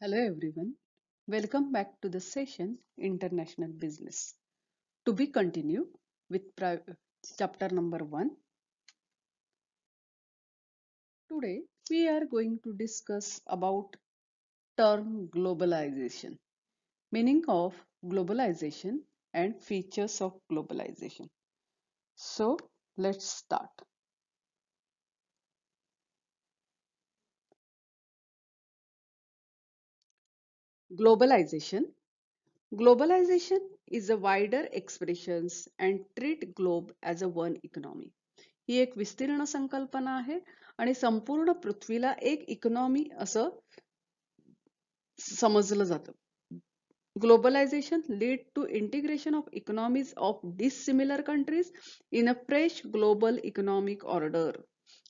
Hello everyone. Welcome back to the session International Business. To be continued with chapter number 1. Today we are going to discuss about term globalization, meaning of globalization and features of globalization. So let's start. Globalization Globalization is a wider expressions and treat globe as a one economy. ही एक विस्तीर्ण संकल्पना आहे आणि संपूर्ण पृथ्वीला एक economy असं समजलं जातं Globalization lead to integration of economies of dissimilar countries in a fresh global economic order.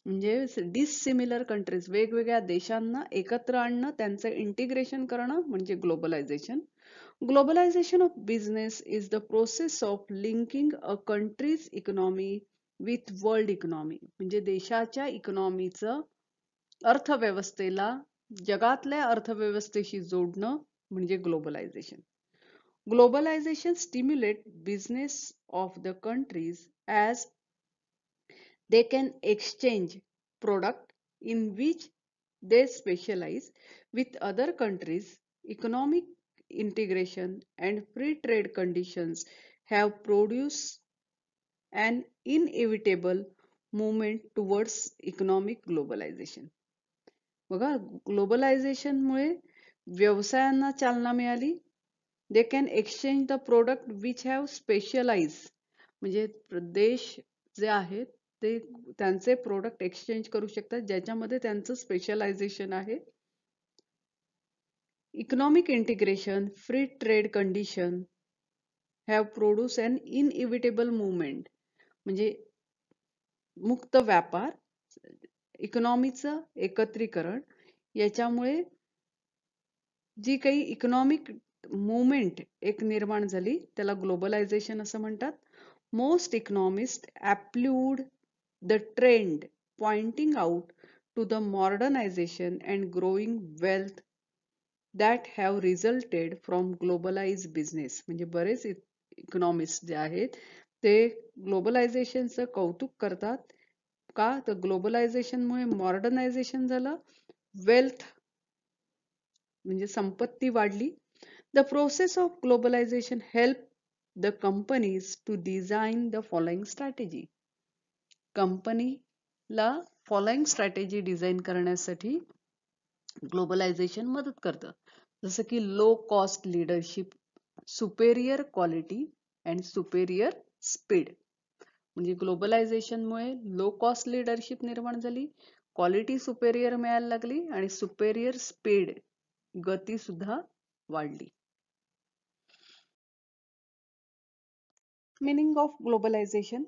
म्हणजे डिसिमिलर कंट्रीज वेगवेगळ्या देशांना एकत्र आणणं त्यांचं इंटिग्रेशन करणं म्हणजे globalization globalization of business is the process of linking a countries economy with world economy म्हणजे देशाच्या इकॉनॉमीचं अर्थव्यवस्थेला जगातल्या अर्थव्यवस्थेशी जोडणं म्हणजे globalization globalization stimulate business of the countries as they can exchange product in which they specialize with other countries economic integration and free trade conditions have produced an inevitable movement towards economic globalization बघा ग्लोबलायझेशनमुळे व्यवसायांना चालना मिळाली they can exchange the they can exchange the product which have म्हणजे देश जे आहेत ते त्यांचे प्रोडक्ट एक्सचेंज करू शकतात ज्याच्यामध्ये त्यांचं स्पेशलायझेशन आहे economic integration free trade condition have produce an inevitable movement म्हणजे मुक्त व्यापार इकॉनॉमीचं एकत्रीकरण याच्यामुळे जी काही इकॉनॉमिक मुवमेंट एक निर्माण झाली त्याला ग्लोबलायझेशन असं म्हणतात most economists applaud the trend pointing out to the modernization and growing wealth that have resulted from globalized business म्हणजे बरेच इकॉनॉमिस्ट जे आहेत ते ग्लोबलायझेशनचं कौतुक करतात का तर ग्लोबलायझेशनमुळे मॉडर्नायझेशन झालं वेल्थ म्हणजे संपत्ती वाढली the process of globalization help the companies to design the following strategy कंपनीला फॉलोइंग स्ट्रॅटेजी डिझाईन करण्यासाठी ग्लोबलायझेशन मदत करतं जसं की low cost leadership superior quality and superior speed म्हणजे ग्लोबलायझेशनमुळे लो कॉस्ट लिडरशिप निर्माण झाली क्वालिटी सुपेरियर मिळायला लागली आणि सुपेरियर स्पीड गती सुद्धा वाढली meaning of globalization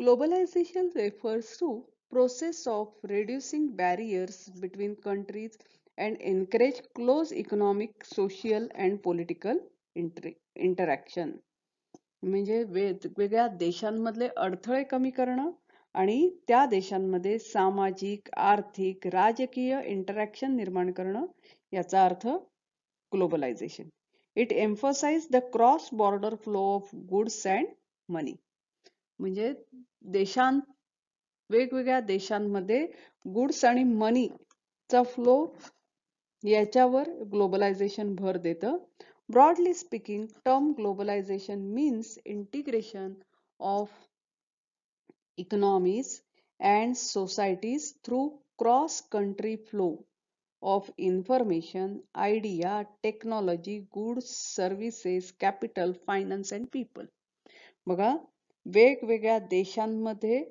globalization refers to process of reducing barriers between countries and encourage close economic social and political interaction म्हणजे वेगवेगळ्या देशांमधले अडथळे कमी करणं आणि त्या देशांमध्ये सामाजिक आर्थिक राजकीय इंटरॅक्शन निर्माण करणं याचा अर्थ globalization it emphasize the cross border flow of goods and money म्हणजे देशां वेगवेगळ्या देशांमध्ये गुड्स आणि मनी चा फ्लो याच्यावर ग्लोबलायझेशन भर देतं broadly speaking term globalization means integration of economies and societies through cross country flow of information idea technology goods services capital finance and people बघा वेगवेगळ्या देशांमध्ये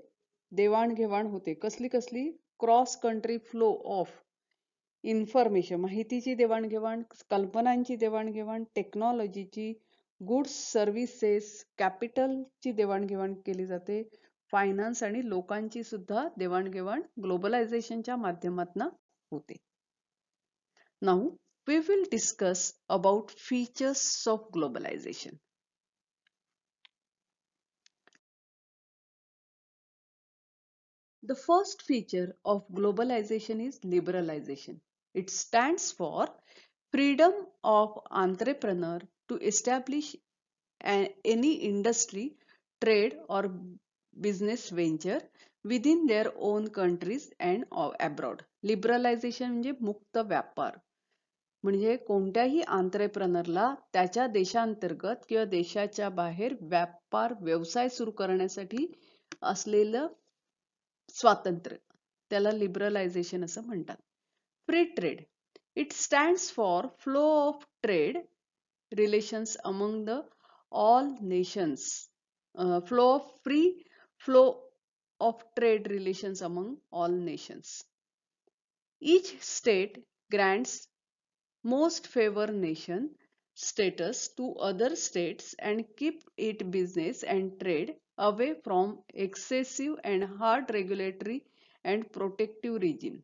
देवाणघेवाण होते कसली कसली cross country flow of information माहितीची देवाणघेवाण कल्पनांची देवाणघेवाण टेक्नॉलॉजीची गुड्स सर्व्हिसेस कॅपिटलची देवाणघेवाण केली जाते फायनान्स आणि लोकांची सुद्धा देवाणघेवाण ग्लोबलायझेशनच्या माध्यमातून होते now we will discuss about features of globalization The first feature of globalization is liberalization. It stands for freedom of entrepreneur to establish an, any industry, trade or business venture within their own countries and abroad. Liberalization म्हणजे मुक्त व्यापार म्हणजे कोणत्याही आंतरप्रनरला त्याच्या देशांतर्गत किंवा देशाच्या बाहेर व्यापार व्यवसाय सुरू करण्यासाठी असलेलं स्वातंत्र्य त्याला लिबरलायझेशन असं म्हणतात free trade it stands for flow of trade relations among the all nations flow of free flow of trade relations among all nations each state grants most favor nation status to other states and keep it business and trade away from excessive and hard regulatory and protective regime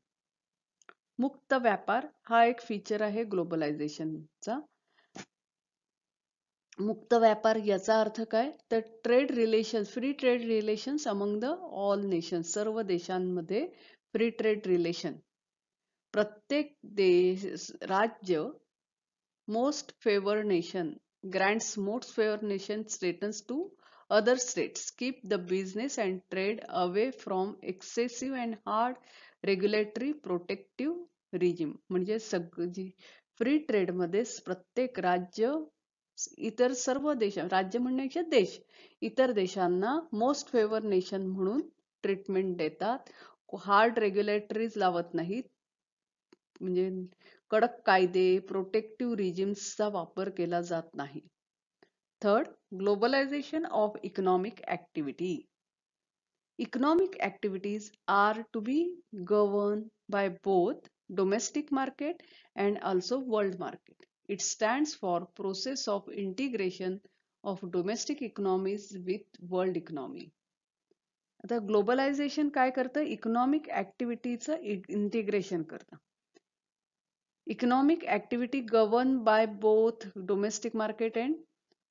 मुक्त व्यापार हा एक feature आहे ग्लोबलायझेशनचा मुक्त व्यापार याचा अर्थ काय तर trade relation free trade relation among the all nation सर्व देशांमध्ये फ्री ट्रेड रिलेशन प्रत्येक देश राज्य most favour nation grants most favour nation status to Other states keep the business and trade away from excessive and hard regulatory protective regime. म्हणजे सगळी free मध्ये प्रत्येक राज्य इतर सर्व देश राज्य म्हणण्याचे देश इतर देशांना मोस्ट फेवर नेशन म्हणून ट्रीटमेंट देतात हार्ड रेग्युलेटरीज लावत नाहीत म्हणजे कडक कायदे प्रोटेक्टिव्ह रिजिम्सचा वापर केला जात नाही Third, globalization of economic activity. Economic activities are to be governed by both domestic market and also world market. It stands for process of integration of domestic economies with world economy. आता globalization काय करतं Economic activities integration करतं Economic activity governed by both domestic market and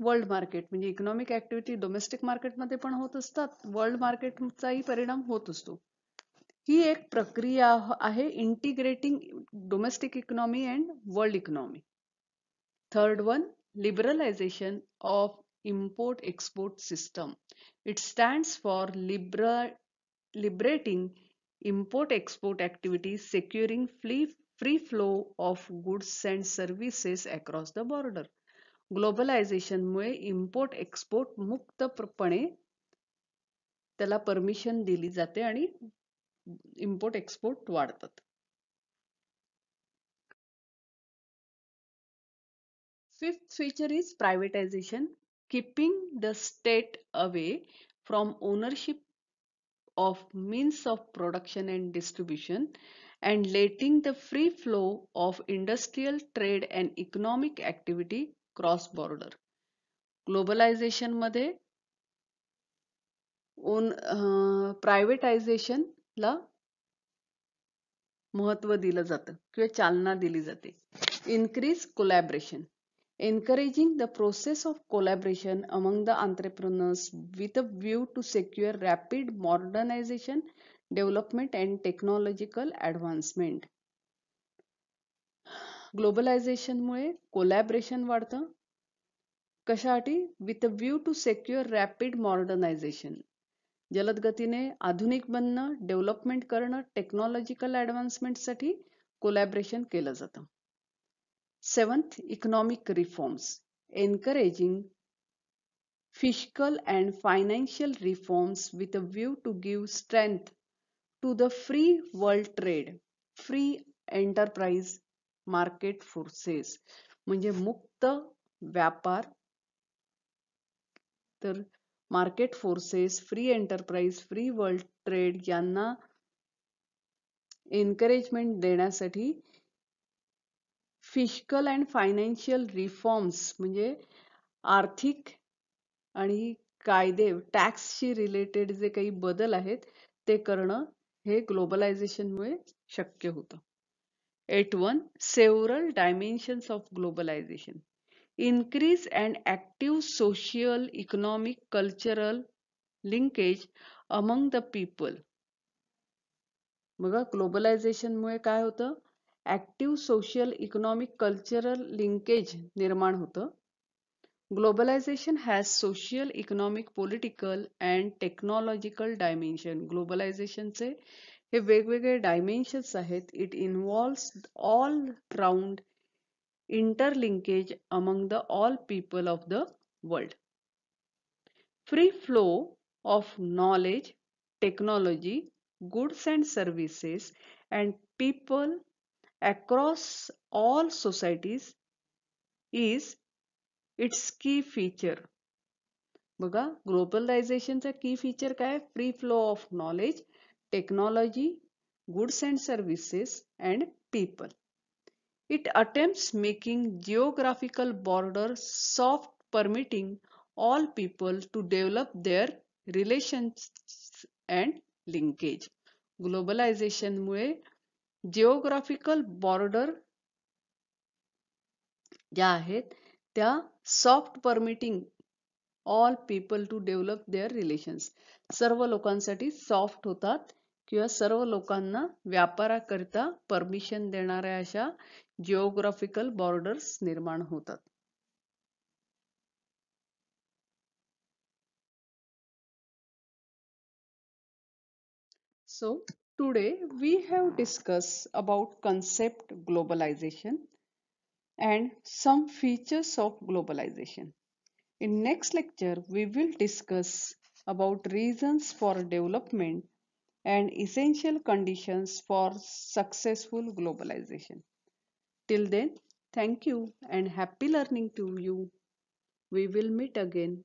world market म्हणजे economic activity domestic मार्केटमध्ये पण होत असतात world मार्केटचाही परिणाम होत असतो ही एक प्रक्रिया आहे integrating domestic economy and world economy third one liberalization of import export system it stands for liber liberating import export activity securing flee free flow of goods and services across the border ग्लोबलायझेशनमुळे import export मुक्तपणे त्याला permission दिली जाते आणि import export वाढतात feature is privatization keeping the state away from ownership of means of production and distribution and letting the free flow of industrial trade and economic activity cross border मध्ये ओन प्रायव्हेटायझेशनला महत्व दिलं जातं किंवा चालना दिली जाते increase collaboration encouraging the process of collaboration among the entrepreneurs with a view to secure rapid modernization development and technological advancement ग्लोबलायझेशनमुळे कोलॅबरेशन वाढतं कशासाठी with a view to secure rapid modernization जलद गतीने आधुनिक बनणं डेव्हलपमेंट करणं टेक्नॉलॉजिकल ॲडव्हान्समेंटसाठी कोलॅबरेशन केलं जातं seventh economic reforms encouraging fiscal and financial reforms with a view to give strength to the free world trade, free enterprise, market forces म्हणजे मुक्त व्यापार तर market forces free enterprise free world trade यांना encouragement देण्यासाठी physical and financial reforms म्हणजे आर्थिक आणि कायदे टॅक्सशी रिलेटेड जे काही बदल आहेत ते करणं हे ग्लोबलायझेशनमुळे शक्य होतं At one, several dimensions of globalization. Increase and active social, economic, cultural linkage among the people बघा ग्लोबलायझेशन मुळे काय होतं active social economic cultural linkage निर्माण होतं globalization has social economic political and technological dimension ग्लोबलायझेशनचे हे वेगवेगळे डायमेन्शन्स आहेत it involves all round interlinkage among the all people of the world free flow of knowledge technology goods and services and people across all societies is its key feature बघा ग्लोबलायझेशनचा key feature काय free flow of knowledge technology, goods and services, and people. It attempts making geographical borders soft permitting all people to develop their relations and linkage. Globalization geographical geographical border, आहेत soft permitting all people to develop their relations सर्व लोकांसाठी soft होतात किंवा सर्व लोकांना व्यापाराकरिता permission देणाऱ्या अशा geographical borders निर्माण होतात so today we have discuss about concept globalization and some features of globalization In next lecture, we will discuss about reasons for development and essential conditions for successful globalization. Till then, thank you and happy learning to you. We will meet again.